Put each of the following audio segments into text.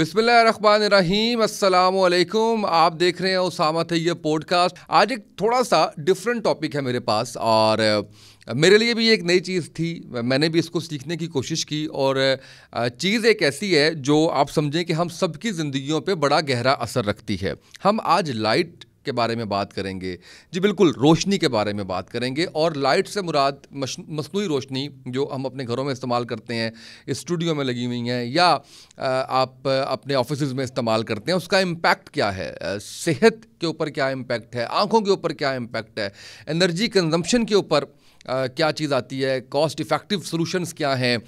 बिस्मिल्लाम अस्सलाम आप देख रहे हैं उसामा तैयब पॉडकास्ट आज एक थोड़ा सा डिफरेंट टॉपिक है मेरे पास और मेरे लिए भी एक नई चीज़ थी मैंने भी इसको सीखने की कोशिश की और चीज़ एक ऐसी है जो आप समझें कि हम सबकी ज़िंदगियों पे बड़ा गहरा असर रखती है हम आज लाइट के बारे में बात करेंगे जी बिल्कुल रोशनी के बारे में बात करेंगे और लाइट से मुराद मसनू रोशनी जो हम अपने घरों में इस्तेमाल करते हैं स्टूडियो में लगी हुई हैं या आप अपने ऑफिस में इस्तेमाल करते हैं उसका इम्पैक्ट क्या है सेहत के ऊपर क्या इम्पैक्ट है आँखों के ऊपर क्या इम्पैक्ट है एनर्जी कंजम्पशन के ऊपर क्या चीज़ आती है कॉस्ट इफेक्टिव सॉल्यूशंस क्या हैं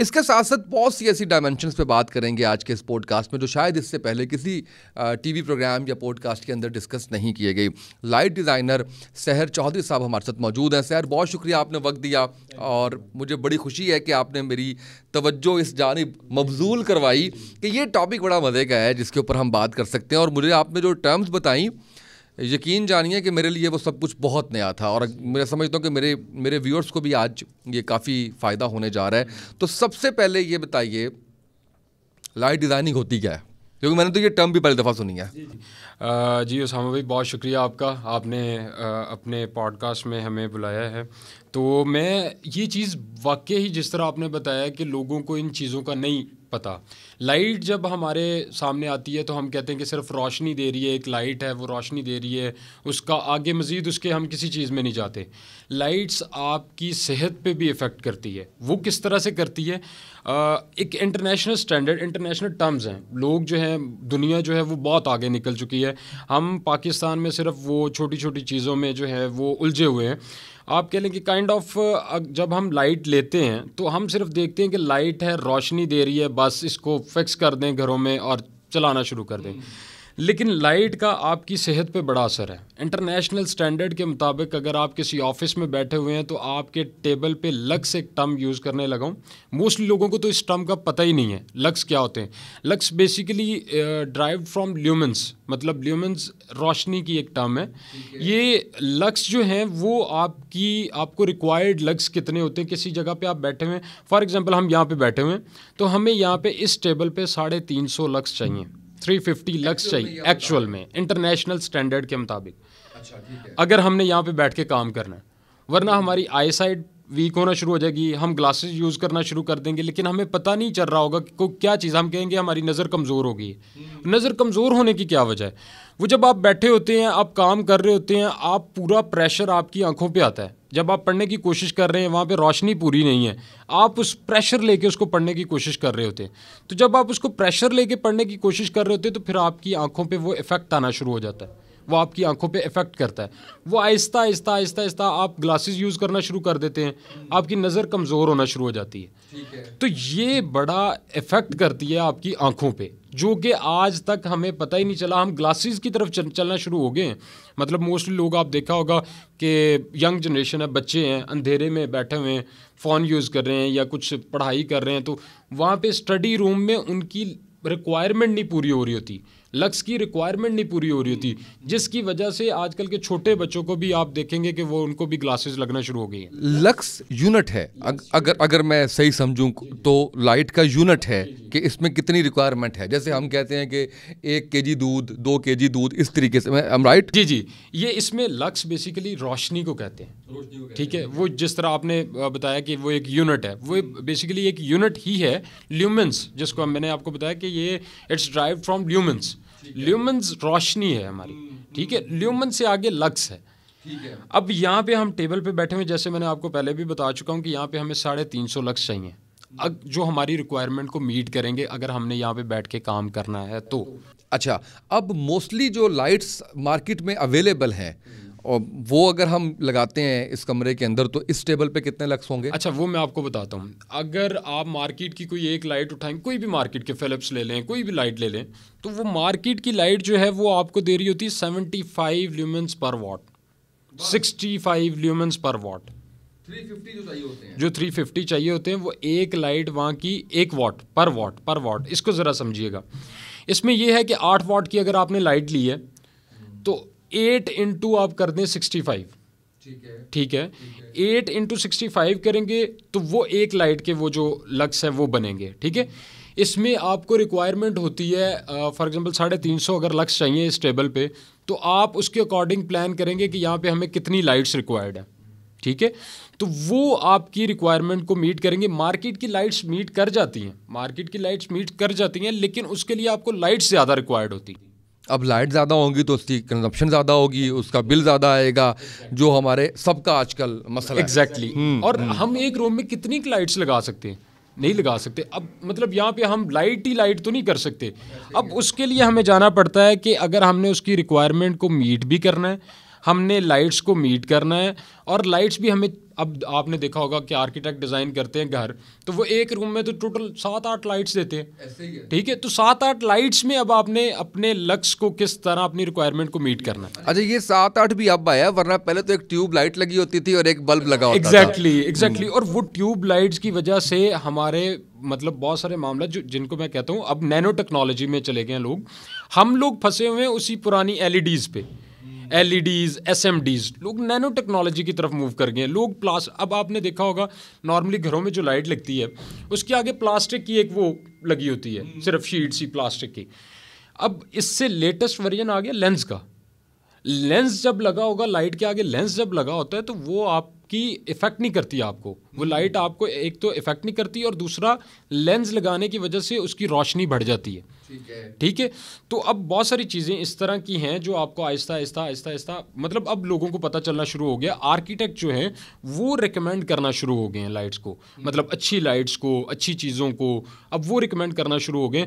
इसके साथ साथ बहुत सी ऐसी डायमेंशंस पे बात करेंगे आज के इस पॉडकास्ट में जो शायद इससे पहले किसी टीवी प्रोग्राम या पॉडकास्ट के अंदर डिस्कस नहीं किए गई लाइट डिज़ाइनर सहर चौधरी साहब हमारे साथ मौजूद हैं सहर बहुत शुक्रिया आपने वक्त दिया और मुझे बड़ी खुशी है कि आपने मेरी तवज्जो इस जानब मबजूल करवाई कि ये टॉपिक बड़ा मज़े का है जिसके ऊपर हम बात कर सकते हैं और मुझे आपने जो टर्म्स बताई यकीन जानिए कि मेरे लिए वो सब कुछ बहुत नया था और मैं समझता हूँ कि मेरे मेरे व्यूअर्स को भी आज ये काफ़ी फ़ायदा होने जा रहा है तो सबसे पहले ये बताइए लाइट डिज़ाइनिंग होती क्या है क्योंकि मैंने तो ये टर्म भी पहली दफ़ा सुनी है जी, जी। उसामा भाई बहुत शुक्रिया आपका आपने आ, अपने पॉडकास्ट में हमें बुलाया है तो मैं ये चीज़ वाकई ही जिस तरह आपने बताया कि लोगों को इन चीज़ों का नहीं पता लाइट जब हमारे सामने आती है तो हम कहते हैं कि सिर्फ रोशनी दे रही है एक लाइट है वो रोशनी दे रही है उसका आगे मज़ीद उसके हम किसी चीज़ में नहीं जाते लाइट्स आपकी सेहत पे भी इफ़ेक्ट करती है वो किस तरह से करती है आ, एक इंटरनेशनल स्टैंडर्ड इंटरनेशनल टर्म्स हैं लोग जो हैं दुनिया जो है वो बहुत आगे निकल चुकी है हम पाकिस्तान में सिर्फ वो छोटी छोटी चीज़ों में जो है वो उलझे हुए हैं आप कह लें कि काइंड ऑफ जब हम लाइट लेते हैं तो हम सिर्फ देखते हैं कि लाइट है रोशनी दे रही है बस इसको फिक्स कर दें घरों में और चलाना शुरू कर दें लेकिन लाइट का आपकी सेहत पे बड़ा असर है इंटरनेशनल स्टैंडर्ड के मुताबिक अगर आप किसी ऑफिस में बैठे हुए हैं तो आपके टेबल पे लक्स एक टर्म यूज़ करने लगाऊँ मोस्टली लोगों को तो इस टर्म का पता ही नहीं है लक्स क्या होते हैं lux basically drive from lumens मतलब ल्यूमेंस रोशनी की एक टर्म है ये लक्स जो हैं वो आपकी आपको रिक्वायर्ड लक्स कितने होते हैं किसी जगह पर आप बैठे हुए हैं फॉर एग्ज़ाम्पल हम यहाँ पर बैठे हुए हैं तो हमें यहाँ पर इस टेबल पर साढ़े तीन सौ लक्स चाहिए थ्री फिफ्टी लक्स चाहिए एक्चुअल में इंटरनेशनल स्टैंडर्ड के मुताबिक अच्छा, अगर हमने यहाँ पे बैठ के काम करना है वरना हमारी आई साइड वीक होना शुरू हो जाएगी हम ग्लासेस यूज़ करना शुरू कर देंगे लेकिन हमें पता नहीं चल रहा होगा कि क्या चीज़ हम कहेंगे हमारी नज़र कमज़ोर होगी हम्म। नज़र कमज़ोर होने की क्या वजह है वो जब आप बैठे होते हैं आप काम कर रहे होते हैं आप पूरा प्रेशर आपकी आंखों पे आता है जब आप पढ़ने की कोशिश कर रहे हैं वहाँ पे रोशनी पूरी नहीं है आप उस प्रेशर लेके उसको पढ़ने की कोशिश कर रहे होते हैं तो जब आप उसको प्रेशर लेके पढ़ने की कोशिश कर रहे होते हैं तो फिर आपकी आंखों पे वो इफ़ेक्ट आना शुरू हो जाता है वो आपकी आंखों पे इफ़ेक्ट करता है वो आहिस्ता आहिस्ता आहिस्ता आहिस्ता आप ग्लासेस यूज़ करना शुरू कर देते हैं आपकी नज़र कमज़ोर होना शुरू हो जाती है, है। तो ये बड़ा इफ़ेक्ट करती है आपकी आंखों पर जो कि आज तक हमें पता ही नहीं चला हम ग्लासेस की तरफ चलना शुरू हो गए हैं मतलब मोस्टली लोग आप देखा होगा कि यंग जनरेशन है बच्चे हैं अंधेरे में बैठे हुए हैं फ़ोन यूज़ कर रहे हैं या कुछ पढ़ाई कर रहे हैं तो वहाँ पे स्टडी रूम में उनकी रिक्वायरमेंट नहीं पूरी हो रही होती लक्स की रिक्वायरमेंट नहीं पूरी हो रही होती जिसकी वजह से आजकल के छोटे बच्चों को भी आप देखेंगे कि वो उनको भी ग्लासेस लगना शुरू हो गई है लक्स यूनिट है अग, अगर अगर मैं सही समझूं तो लाइट का यूनिट है कि इसमें कितनी रिक्वायरमेंट है जैसे हम कहते हैं कि एक के जी दूध दो के जी दूध इस तरीके से मैं राइट जी जी ये इसमें लक्स बेसिकली रोशनी को कहते हैं ठीक है वो जिस तरह आपने बताया कि वो एक यूनिट है वो बेसिकली एक यूनिट ही है ल्यूमेंस जिसको मैंने आपको बताया कि ये it's drive from lumens lumens रोशनी है हमारी हम्म, हम्म, ठीक है ल्यूमन हम्म। से आगे लक्स है अब यहाँ पे हम टेबल पे बैठे हुए जैसे मैंने आपको पहले भी बता चुका हूँ कि यहाँ पे हमें साढ़े तीन सौ लक्स चाहिए अब जो हमारी रिक्वायरमेंट को मीट करेंगे अगर हमने यहाँ पे बैठ के काम करना है तो अच्छा अब मोस्टली जो लाइट्स मार्केट में अवेलेबल हैं और वो अगर हम लगाते हैं इस कमरे के अंदर तो इस टेबल पे कितने लक्स होंगे अच्छा वो मैं आपको बताता हूँ अगर आप मार्केट की कोई एक लाइट उठाएं कोई भी मार्केट के फिलिप्स ले लें कोई भी लाइट ले लें तो वो मार्केट की लाइट जो है वो आपको दे रही होती है सेवेंटी फाइव ल्यूमेंस पर वाट सिक्सटी फाइव ल्यूमेंस पर वाट जो थ्री फिफ्टी चाहिए होते हैं वो एक लाइट वहाँ की एक वाट पर वाट पर वाट इसको ज़रा समझिएगा इसमें यह है कि आठ वाट की अगर आपने लाइट ली है तो एट इंटू आप कर दें सिक्सटी फाइव ठीक है एट इंटू सिक्सटी फाइव करेंगे तो वो एक लाइट के वो जो लक्स है वो बनेंगे ठीक है इसमें आपको रिक्वायरमेंट होती है फॉर एग्जांपल साढ़े तीन सौ अगर लक्स चाहिए इस टेबल पे तो आप उसके अकॉर्डिंग प्लान करेंगे कि यहाँ पे हमें कितनी लाइट्स रिक्वायर्ड है ठीक है तो वो आपकी रिक्वायरमेंट को मीट करेंगे मार्केट की लाइट्स मीट कर जाती हैं मार्केट की लाइट्स मीट कर जाती हैं लेकिन उसके लिए आपको लाइट्स ज़्यादा रिक्वायर्ड होती हैं अब लाइट ज़्यादा होंगी तो उसकी कंजप्शन ज़्यादा होगी उसका बिल ज़्यादा आएगा जो हमारे सबका आजकल मसला एग्जैक्टली exactly. हम्म, और हुँ. हम्म। हम एक रूम में कितनी लाइट्स लगा सकते हैं नहीं लगा सकते अब मतलब यहाँ पे हम लाइट ही लाइट तो नहीं कर सकते अब उसके लिए हमें जाना पड़ता है कि अगर हमने उसकी रिक्वायरमेंट को मीट भी करना है हमने लाइट्स को मीट करना है और लाइट्स भी हमें अब आपने देखा होगा कि आर्किटेक्ट डिज़ाइन करते हैं घर तो वो एक रूम में तो टोटल सात आठ लाइट्स देते हैं ठीक है तो सात आठ लाइट्स में अब आपने अपने लक्ष्य को किस तरह अपनी रिक्वायरमेंट को मीट करना है अच्छा ये सात आठ भी अब आया वरना पहले तो एक ट्यूब लाइट लगी होती थी और एक बल्ब लगा होता एग्जैक्टली हम्म। एग्जैक्टली और वो ट्यूब लाइट्स की वजह से हमारे मतलब बहुत सारे मामला जो जिनको मैं कहता हूँ अब नैनो टेक्नोलॉजी में चले गए हैं लोग हम लोग फंसे हुए हैं उसी पुरानी एलईडीज़ e पे L E Ds S M Ds लोग नैनो टेक्नोलॉजी की तरफ मूव कर गए हैं लोग प्लास अब आपने देखा होगा नॉर्मली घरों में जो लाइट लगती है उसके आगे प्लास्टिक की एक वो लगी होती है हम्म। सिर्फ शीट सी प्लास्टिक की अब इससे लेटेस्ट वर्जन आ गया लेंस का लेंस जब लगा होगा लाइट के आगे लेंस जब लगा होता है तो वो आपकी इफ़ेक्ट नहीं करती आपको वो लाइट हम्म। आपको एक तो इफ़ेक्ट नहीं करती और दूसरा लेंस लगाने की वजह से उसकी रोशनी बढ़ जाती है ठीक है तो अब बहुत सारी चीज़ें इस तरह की हैं जो आपको आहिस्ता आहिस्ता आहिस्ता आहिस्ता मतलब अब लोगों को पता चलना शुरू हो गया आर्किटेक्ट जो हैं वो रिकमेंड करना शुरू हो गए हैं लाइट्स को मतलब अच्छी लाइट्स को अच्छी चीज़ों को अब वो रिकमेंड करना शुरू हो गए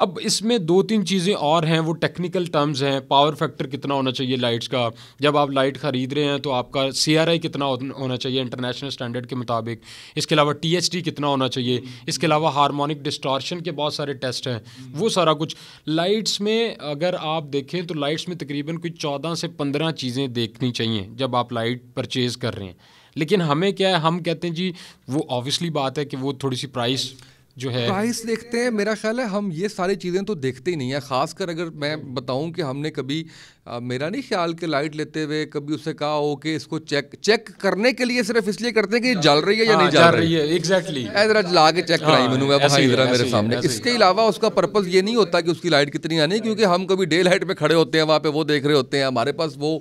अब इसमें दो तीन चीज़ें और हैं वो टेक्निकल टर्म्स हैं पावर फैक्टर कितना होना चाहिए लाइट्स का जब आप लाइट ख़रीद रहे हैं तो आपका सी कितना होना चाहिए इंटरनेशनल स्टैंडर्ड के मुताबिक इसके अलावा टी कितना होना चाहिए इसके अलावा हारमोनिक डिस्टॉर्शन के बहुत सारे टेस्ट हैं वो सारा कुछ लाइट्स में अगर आप देखें तो लाइट्स में तकरीबन कोई चौदह से पंद्रह चीज़ें देखनी चाहिए जब आप लाइट परचेज़ कर रहे हैं लेकिन हमें क्या है हम कहते हैं जी वो ऑब्वियसली बात है कि वो थोड़ी सी प्राइस जो है प्राइस देखते हैं मेरा ख्याल है हम ये सारी चीज़ें तो देखते ही नहीं है ख़ासकर अगर मैं बताऊं कि हमने कभी आ, मेरा नहीं ख्याल कि लाइट लेते हुए कभी उससे कहा हो कि इसको चेक चेक करने के लिए सिर्फ इसलिए करते हैं कि जल रही है या नहीं हाँ, जल रही है एग्जैक्टली जरा के चेक कराई हाँ, मैंने मैं मेरे सामने इसके अलावा उसका पर्पज़ ये नहीं होता कि उसकी लाइट कितनी आनी क्योंकि हम कभी डे लाइट में खड़े होते हैं वहाँ पर वो देख रहे होते हैं हमारे पास वो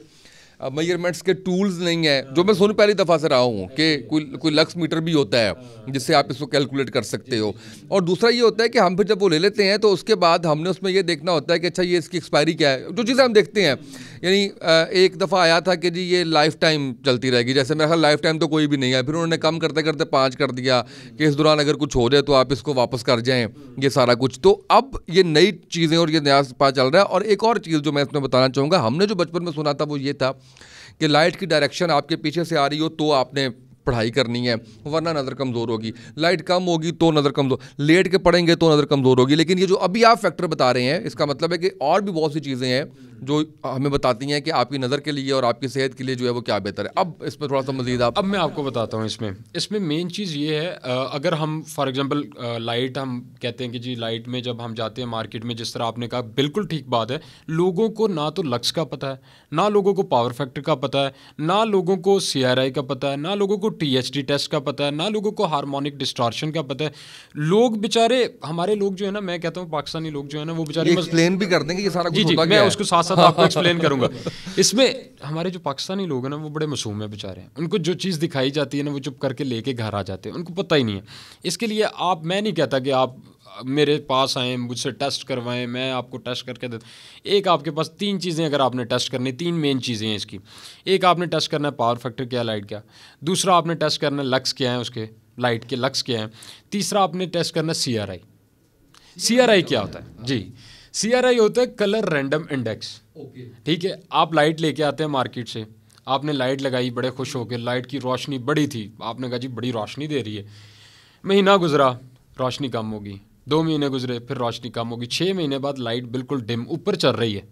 मेजरमेंट्स के टूल्स नहीं है जो मैं सुन पहली दफ़ा से रहा हूँ कि कोई कोई लक्स मीटर भी होता है हाँ। जिससे आप इसको कैलकुलेट कर सकते हो और दूसरा ये होता है कि हम फिर जब वो ले लेते हैं तो उसके बाद हमने उसमें ये देखना होता है कि अच्छा ये इसकी एक्सपायरी क्या है जो चीज़ें हम देखते हैं यानी एक दफ़ा आया था कि जी ये लाइफ टाइम चलती रहेगी जैसे मेरा ख्याल लाइफ टाइम तो कोई भी नहीं है फिर उन्होंने कम करते करते पाँच कर दिया कि इस दौरान अगर कुछ हो जाए तो आप इसको वापस कर जाएँ हम्म। ये सारा कुछ तो अब ये नई चीज़ें और ये नया पता चल रहा है और एक और चीज़ जो मैं इसमें बताना चाहूँगा हमने जो बचपन में सुना था वो ये था कि लाइट की डायरेक्शन आपके पीछे से आ रही हो तो आपने पढ़ाई करनी है वरना नज़र कमज़ोर होगी लाइट कम होगी तो नज़र कमज़ोर लेट के पढ़ेंगे तो नज़र कमज़ोर होगी लेकिन ये जो अभी आप फैक्टर बता रहे हैं इसका मतलब है कि और भी बहुत सी चीज़ें हैं जो हमें बताती हैं कि आपकी नज़र के लिए और आपकी सेहत के लिए जो है वो क्या बेहतर है अब इस पर थोड़ा सा मजीद आप अब मैं आपको बताता हूँ इसमें इसमें मेन चीज़ ये है अगर हम फॉर एग्ज़ाम्पल लाइट हम कहते हैं कि जी लाइट में जब हम जाते हैं मार्केट में जिस तरह आपने कहा बिल्कुल ठीक बात है लोगों को ना तो लक्स का पता है ना लोगों को पावर फैक्टर का पता है ना लोगों को सी का पता है ना लोगों को टीएचडी टेस्ट का पता है ना लोगों को हार्मोनिक डिस्टॉर्शन का पता है लोग बेचारे हमारे लोग जो है ना मैं कहता हूँ पाकिस्तानी लोग जो है ना वो बेचारे एक्सप्लेन भी कर देंगे ये सारा जी जी मैं उसको साथ साथ आपको एक्सप्लेन करूंगा इसमें हमारे जो पाकिस्तानी लोग हैं ना वो बड़े मसूम है बेचारे हैं उनको जो चीज़ दिखाई जाती है ना वो चुप करके लेके घर आ जाते हैं उनको पता ही नहीं है इसके लिए आप मैं नहीं कहता कि आप मेरे पास आए मुझसे टेस्ट करवाएं मैं आपको टेस्ट करके देता एक आपके पास तीन चीज़ें अगर आपने टेस्ट करनी तीन मेन चीज़ें हैं इसकी एक आपने टेस्ट करना है पावर फैक्टर क्या लाइट क्या दूसरा आपने टेस्ट करना है लक्स क्या है उसके लाइट के लक्स क्या हैं तीसरा आपने टेस्ट करना सी आर आई सी आर आई क्या होता है जी सी आर आई होता है कलर रैंडम इंडेक्स ठीक है आप लाइट लेके आते हैं मार्केट से आपने लाइट लगाई बड़े खुश होकर लाइट की रोशनी बड़ी थी आपने कहा जी बड़ी रोशनी दे रही है महीना गुजरा रोशनी कम होगी दो महीने गुजरे फिर रोशनी कम होगी छः महीने बाद लाइट बिल्कुल डिम ऊपर चल रही है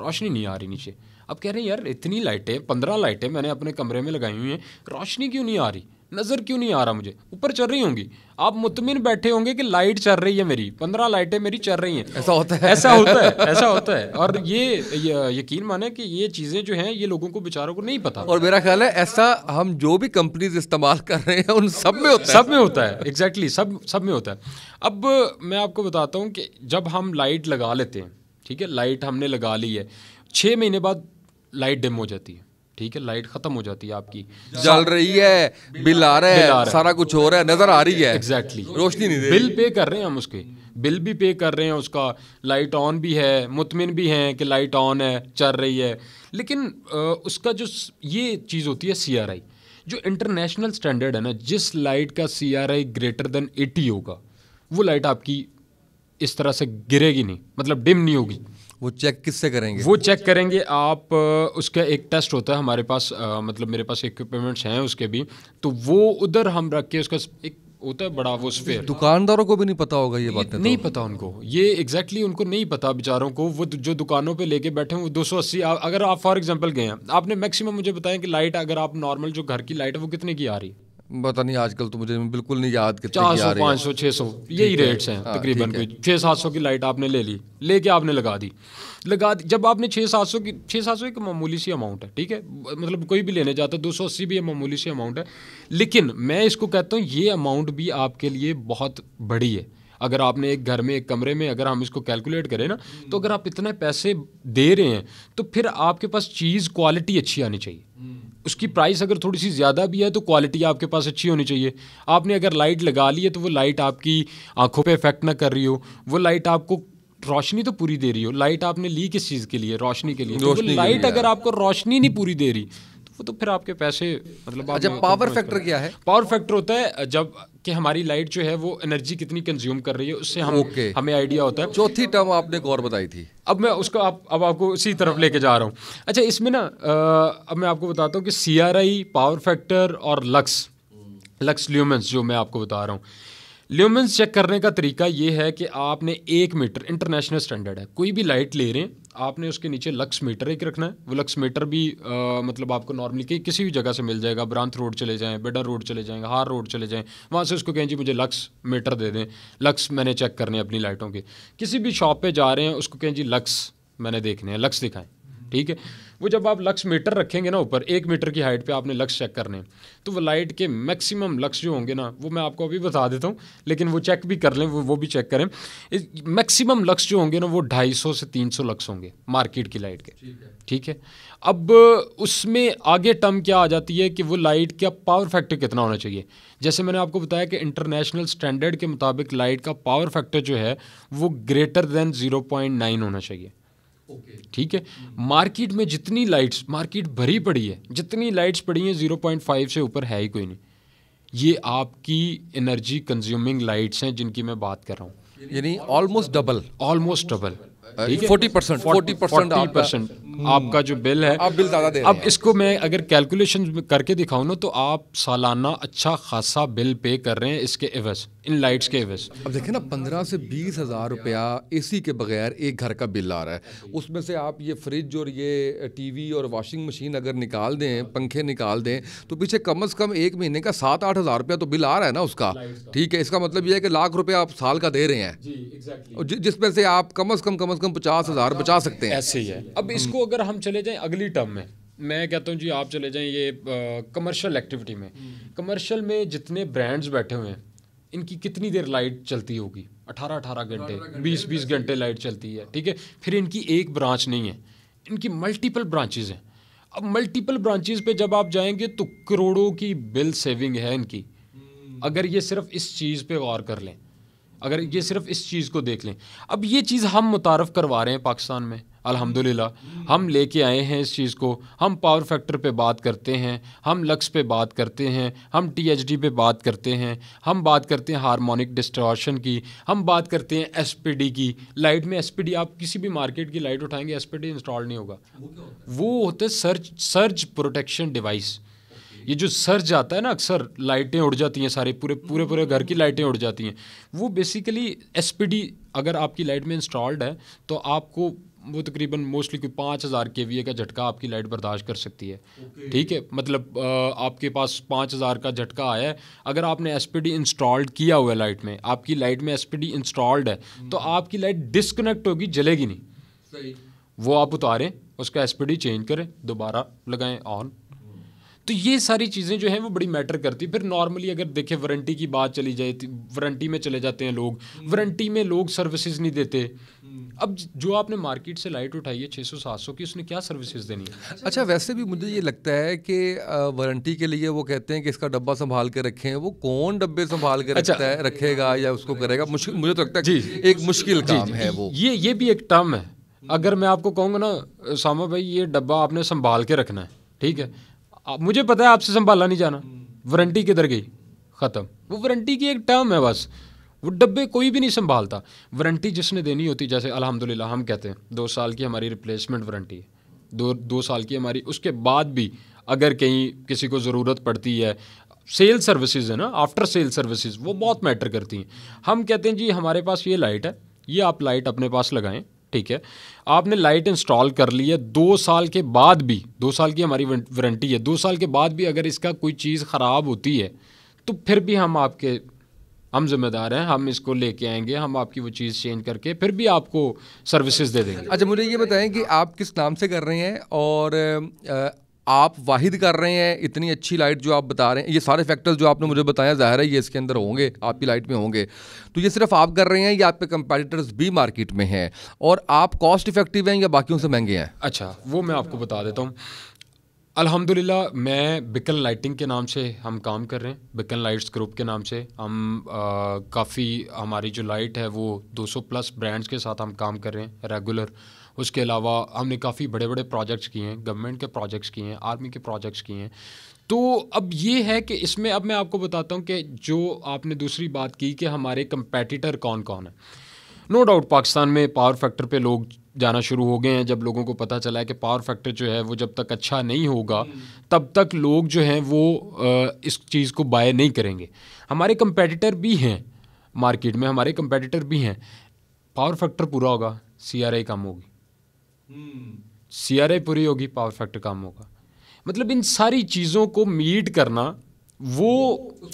रोशनी नहीं आ रही नीचे अब कह रहे हैं यार इतनी लाइटें पंद्रह लाइटें मैंने अपने कमरे में लगाई हुई हैं रोशनी क्यों नहीं आ रही नज़र क्यों नहीं आ रहा मुझे ऊपर चल रही होंगी आप मुतमिन बैठे होंगे कि लाइट चल रही है मेरी पंद्रह लाइटें मेरी चल रही हैं ऐसा होता है ऐसा होता है ऐसा होता है और ये यकीन माने कि ये चीज़ें जो हैं ये लोगों को बेचारों को नहीं पता और मेरा ख्याल है ऐसा हम जो भी कंपनीज इस्तेमाल कर रहे हैं उन सब में होता है सब में होता है एग्जैक्टली सब सब में होता है अब मैं आपको बताता हूँ कि जब हम लाइट लगा लेते हैं ठीक है लाइट हमने लगा ली है छः महीने बाद लाइट डिम हो जाती है ठीक है लाइट खत्म हो जाती है आपकी जल रही है बिल आ रहा है सारा कुछ हो रहा है नजर आ रही है एग्जैक्टली रोशनी नहीं बिल पे कर रहे हैं हम उसके बिल भी पे कर रहे हैं उसका लाइट ऑन भी है मुतमिन भी हैं कि लाइट ऑन है चल रही है लेकिन उसका जो ये चीज़ होती है सी जो इंटरनेशनल स्टैंडर्ड है ना जिस लाइट का सी ग्रेटर देन एटी होगा वो लाइट आपकी इस तरह से गिरेगी नहीं मतलब डिम नहीं होगी वो चेक किससे करेंगे वो चेक करेंगे आप उसका एक टेस्ट होता है हमारे पास आ, मतलब मेरे पास इक्विपमेंट्स हैं उसके भी तो वो उधर हम रख के उसका एक होता है बड़ा वो स्पेयर दुकानदारों को भी नहीं पता होगा ये बात तो। नहीं तो। पता उनको ये एग्जैक्टली exactly उनको नहीं पता बेचारों को वो जो दुकानों पे लेके बैठे हैं वो 280 अगर आप फॉर एग्जांपल गए हैं आपने मैक्सिमम मुझे बताया कि लाइट अगर आप नॉर्मल जो घर की लाइट है वो कितने की आ रही है पता नहीं आजकल तो मुझे बिल्कुल नहीं याद कितने चार सौ पाँच सौ छः सौ यही रेट्स हैं हाँ, तकरीबन कोई छः सात सौ की लाइट आपने ले ली लेके आपने लगा दी लगा दी जब आपने छः सात सौ की छः सात सौ एक मामूली सी अमाउंट है ठीक है मतलब कोई भी लेने जाता है दो सौ अस्सी भी मामूली सी अमाउंट है लेकिन मैं इसको कहता हूँ ये अमाउंट भी आपके लिए बहुत बड़ी है अगर आपने एक घर में एक कमरे में अगर हम इसको कैलकुलेट करें ना तो अगर आप इतने पैसे दे रहे हैं तो फिर आपके पास चीज़ क्वालिटी अच्छी आनी चाहिए उसकी प्राइस अगर थोड़ी सी ज़्यादा भी है तो क्वालिटी आपके पास अच्छी होनी चाहिए आपने अगर लाइट लगा ली है तो वो लाइट आपकी आंखों पे इफ़ेक्ट ना कर रही हो वो लाइट आपको रोशनी तो पूरी दे रही हो लाइट आपने ली किस चीज़ के लिए रोशनी के लिए तो वो लाइट अगर हाँ। आपको रोशनी नहीं पूरी दे रही तो वो तो फिर आपके पैसे मतलब अच्छा पावर फैक्टर क्या है पावर फैक्टर होता है जब कि हमारी लाइट जो है वो एनर्जी कितनी कंज्यूम कर रही है उससे हम okay. हमें आइडिया होता है चौथी टर्म आपने एक और बताई थी अब मैं उसको आप अब आपको इसी तरफ लेके जा रहा हूँ अच्छा इसमें ना अब मैं आपको बताता हूँ कि सी पावर फैक्टर और लक्स लक्स ल्यूमेंस जो मैं आपको बता रहा हूँ ल्यूमेंस चेक करने का तरीका ये है कि आपने एक मीटर इंटरनेशनल स्टैंडर्ड है कोई भी लाइट ले रहे हैं आपने उसके नीचे लक्स मीटर एक रखना है वो लक्स मीटर भी आ, मतलब आपको नॉर्मली कि, किसी भी जगह से मिल जाएगा ब्रांथ रोड चले जाएँ बेडर रोड चले जाएं हार रोड चले जाएँ वहाँ से उसको कहें जी मुझे लक्स मीटर दे दें लक्स मैंने चेक करने अपनी लाइटों के किसी भी शॉप पर जा रहे हैं उसको कहें जी लक्स मैंने देखने हैं लक्स दिखाएँ ठीक है वो जब आप लक्ष्य मीटर रखेंगे ना ऊपर एक मीटर की हाइट पे आपने लक्ष्य चेक करने तो वो लाइट के मैक्सिमम लक्स जो होंगे ना वो मैं आपको अभी बता देता हूँ लेकिन वो चेक भी कर लें वो वो भी चेक करें मैक्सिमम लक्ष्य जो होंगे ना वो ढाई सौ से तीन सौ लक्स होंगे मार्केट की लाइट के ठीक है अब उसमें आगे टर्म क्या आ जाती है कि वो लाइट का पावर फैक्टर कितना होना चाहिए जैसे मैंने आपको बताया कि इंटरनेशनल स्टैंडर्ड के मुताबिक लाइट का पावर फैक्टर जो है वो greater than zero point nine होना चाहिए ठीक है मार्केट में जितनी लाइट्स मार्केट भरी पड़ी है जितनी लाइट्स पड़ी हैं ज़ीरो पॉइंट फाइव से ऊपर है ही कोई नहीं ये आपकी एनर्जी कंज्यूमिंग लाइट्स हैं जिनकी मैं बात कर रहा हूँ यानी almost double almost double forty percent forty percent percent आपका जो बिल है आप बिल ज़्यादा दे अब इसको मैं अगर कैलकुलेशन करके दिखाऊं ना तो आप सालाना अच्छा खासा बिल पे कर रहे हैं इसके एवज इन लाइट्स के एवज अब देखें ना पंद्रह से बीस हज़ार रुपया ए के बगैर एक घर का बिल आ रहा है उसमें से आप ये फ्रिज और ये टीवी और वॉशिंग मशीन अगर निकाल दें पंखे निकाल दें तो पीछे कम अज़ कम एक महीने का सात आठ हज़ार रुपया तो बिल आ रहा है ना उसका ठीक है इसका मतलब ये है कि लाख रुपया आप साल का दे रहे हैं जिसमें से आप कम अज़ कम कम अज़ कम पचास हज़ार बचा सकते हैं ऐसे ही है अब इसको अगर हम चले जाएं अगली टर्म में मैं कहता हूँ जी आप चले जाएं ये कमर्शियल एक्टिविटी में कमर्शियल हम्म। में जितने ब्रांड्स बैठे हुए हैं इनकी कितनी देर लाइट चलती होगी अठारह अठारह घंटे बीस बीस घंटे लाइट चलती है ठीक है फिर इनकी एक ब्रांच नहीं है इनकी मल्टीपल ब्रांचेज हैं अब मल्टीपल ब्रांचेज पे जब आप जाएंगे तो करोड़ों की बिल सेविंग है इनकी हम्म। अगर ये सिर्फ इस चीज़ पे गौर कर लें अगर ये सिर्फ इस चीज़ को देख लें अब ये चीज़ हम मुतारफ़ करवा रहे हैं पाकिस्तान में अल्हम्दुलिल्लाह हम लेके आए हैं इस चीज़ को हम पावर फैक्टर पे बात करते हैं हम लक्स पे बात करते हैं हम टीएचडी पे बात करते हैं हम बात करते हैं हार्मोनिक डिस्ट्रॉशन की हम बात करते हैं एसपीडी की लाइट में एसपीडी आप किसी भी मार्केट की लाइट उठाएंगे एसपीडी इंस्टॉल नहीं होगा वो होता है सर्च सर्च प्रोटेक्शन डिवाइस ये जो सर्ज आता है ना अक्सर लाइटें उड़ जाती हैं सारे पूरे पूरे पूरे घर की लाइटें उड़ जाती हैं वो बेसिकली एसपीडी अगर आपकी लाइट में इंस्टॉल्ड है तो आपको वो तकरीबन मोस्टली कोई पाँच हज़ार के वी ए का झटका आपकी लाइट बर्दाश्त कर सकती है okay. ठीक है मतलब आपके पास पाँच हज़ार का झटका आया है अगर आपने एस पी डी इंस्टॉल्ड किया हुआ है लाइट में आपकी लाइट में एस पी डी इंस्टॉल्ड है तो hmm. आपकी लाइट डिसकनेक्ट होगी जलेगी नहीं सही वो आप उतारें उसका एस पी डी चेंज करें दोबारा लगाएं ऑन तो ये सारी चीज़ें जो हैं वो बड़ी मैटर करती फिर नॉर्मली अगर देखें वारंटी की बात चली जाए तो, वारंटी में चले जाते हैं लोग हम्म। वारंटी में लोग सर्विसेज नहीं देते अब जो आपने मार्केट से लाइट उठाई है छः सौ सात सौ की उसने क्या सर्विसेज देनी है अच्छा, अच्छा वैसे भी मुझे ये लगता है कि वारंटी के लिए वो कहते हैं कि इसका डब्बा संभाल के रखें वो कौन डब्बे संभाल के अच्छा, रखता है रखेगा या उसको करेगा मुश्किल मुझे तो लगता है एक मुश्किल काम है वो ये ये भी एक टर्म है अगर मैं आपको कहूँगा ना सामा भाई ये डब्बा आपने संभाल के रखना है ठीक है मुझे पता है आपसे संभाला नहीं जाना वारंटी किधर गई ख़त्म वो वारंटी की एक टर्म है बस वो डब्बे कोई भी नहीं संभालता वारंटी जिसने देनी होती जैसे अलहमदिल्ला हम कहते हैं दो साल की हमारी रिप्लेसमेंट वारंटी है दो दो साल की हमारी उसके बाद भी अगर कहीं किसी को ज़रूरत पड़ती है सेल सर्विसेज है ना आफ्टर सेल सर्विसेज वो बहुत मैटर करती हैं हम कहते हैं जी हमारे पास ये लाइट है ये आप लाइट अपने पास लगाएं ठीक है आपने लाइट इंस्टॉल कर ली है दो साल के बाद भी दो साल की हमारी वारंटी है दो साल के बाद भी अगर इसका कोई चीज़ ख़राब होती है तो फिर भी हम आपके हम जिम्मेदार हैं हम इसको लेके आएंगे हम आपकी वो चीज़ चेंज करके फिर भी आपको सर्विसेज दे देंगे अच्छा मुझे ये बताएं कि आप किस नाम से कर रहे हैं और आप वाहिद कर रहे हैं इतनी अच्छी लाइट जो आप बता रहे हैं ये सारे फैक्टर्स जो आपने मुझे बताया ज़ाहिर है ये इसके अंदर होंगे आपकी लाइट में होंगे तो ये सिर्फ आप कर रहे हैं या आपके कंपेटिटर्स भी मार्केट में हैं और आप कॉस्ट इफेक्टिव हैं या बाकियों से महंगे हैं अच्छा वो मैं आपको बता देता हूँ अल्हम्दुलिल्लाह मैं बिकन लाइटिंग के नाम से हम काम कर रहे हैं बिकन लाइट्स ग्रुप के नाम से हम काफ़ी हमारी जो लाइट है वो 200 प्लस ब्रांड्स के साथ हम काम कर रहे हैं रेगुलर उसके अलावा हमने काफ़ी बड़े बड़े प्रोजेक्ट्स किए हैं गवर्नमेंट के प्रोजेक्ट्स किए हैं आर्मी के प्रोजेक्ट्स किए हैं तो अब ये है कि इसमें अब मैं आपको बताता हूँ कि जो आपने दूसरी बात की कि हमारे कंपेटिटर कौन कौन है नो डाउट पाकिस्तान में पावर फैक्टर पे लोग जाना शुरू हो गए हैं जब लोगों को पता चला है कि पावर फैक्टर जो है वो जब तक अच्छा नहीं होगा तब तक लोग जो हैं वो इस चीज़ को बाय नहीं करेंगे हमारे कंपेटिटर भी हैं मार्केट में हमारे कंपेटिटर भी हैं पावर फैक्टर पूरा होगा सी आर आई कम होगी सी आर पूरी होगी पावर फैक्टर काम होगा मतलब इन सारी चीज़ों को मीट करना वो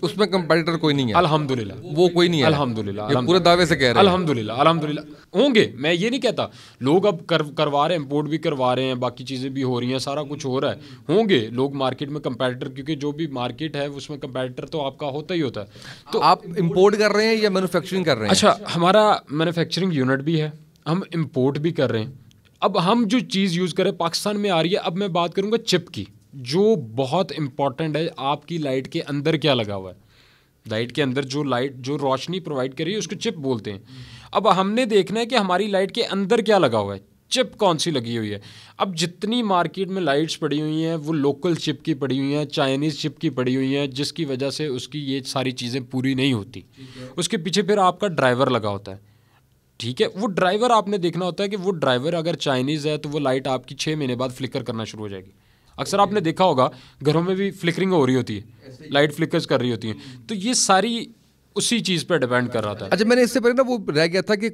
उसमें कंपेटिटर कोई नहीं है अल्हम्दुलिल्लाह वो कोई नहीं है अल्हम्दुलिल्लाह पूरे दावे से कह रहे हैं अल्हम्दुलिल्लाह अल्हम्दुलिल्लाह होंगे मैं ये नहीं कहता लोग अब कर करवा रहे हैं इम्पोर्ट भी करवा रहे हैं बाकी चीज़ें भी हो रही हैं सारा कुछ हो रहा है होंगे लोग मार्केट में कंपेटिटर क्योंकि जो भी मार्केट है उसमें कंपेटिटर तो आपका होता ही होता है तो आप इम्पोर्ट कर रहे हैं या मैनुफेक्चरिंग कर रहे हैं अच्छा हमारा मैनुफेक्चरिंग यूनिट भी है हम इम्पोर्ट भी कर रहे हैं अब हम जो चीज़ यूज़ करें पाकिस्तान में आ रही है अब मैं बात करूँगा चिप की जो बहुत इंपॉर्टेंट है आपकी लाइट के अंदर क्या लगा हुआ है लाइट के अंदर जो लाइट जो रोशनी प्रोवाइड कर रही है उसको चिप बोलते हैं अब हमने देखना है कि हमारी लाइट के अंदर क्या लगा हुआ है चिप कौन सी लगी हुई है अब जितनी मार्केट में लाइट्स पड़ी हुई हैं वो लोकल चिप की पड़ी हुई हैं चाइनीज़ चिप की पड़ी हुई हैं जिसकी वजह से उसकी ये सारी चीज़ें पूरी नहीं होती उसके पीछे फिर आपका ड्राइवर लगा होता है ठीक है वो ड्राइवर आपने देखना होता है कि वो ड्राइवर अगर चाइनीज़ है तो वो लाइट आपकी छः महीने बाद फ्लिकर करना शुरू हो जाएगी अक्सर आपने देखा होगा घरों में भी फ्लिकरिंग हो रही होती है लाइट फ्लिकर्स कर रही होती हैं तो ये सारी उसी चीज़ पे डिपेंड कर रहा था अच्छा मैंने इससे पहले ना वो रह गया था कि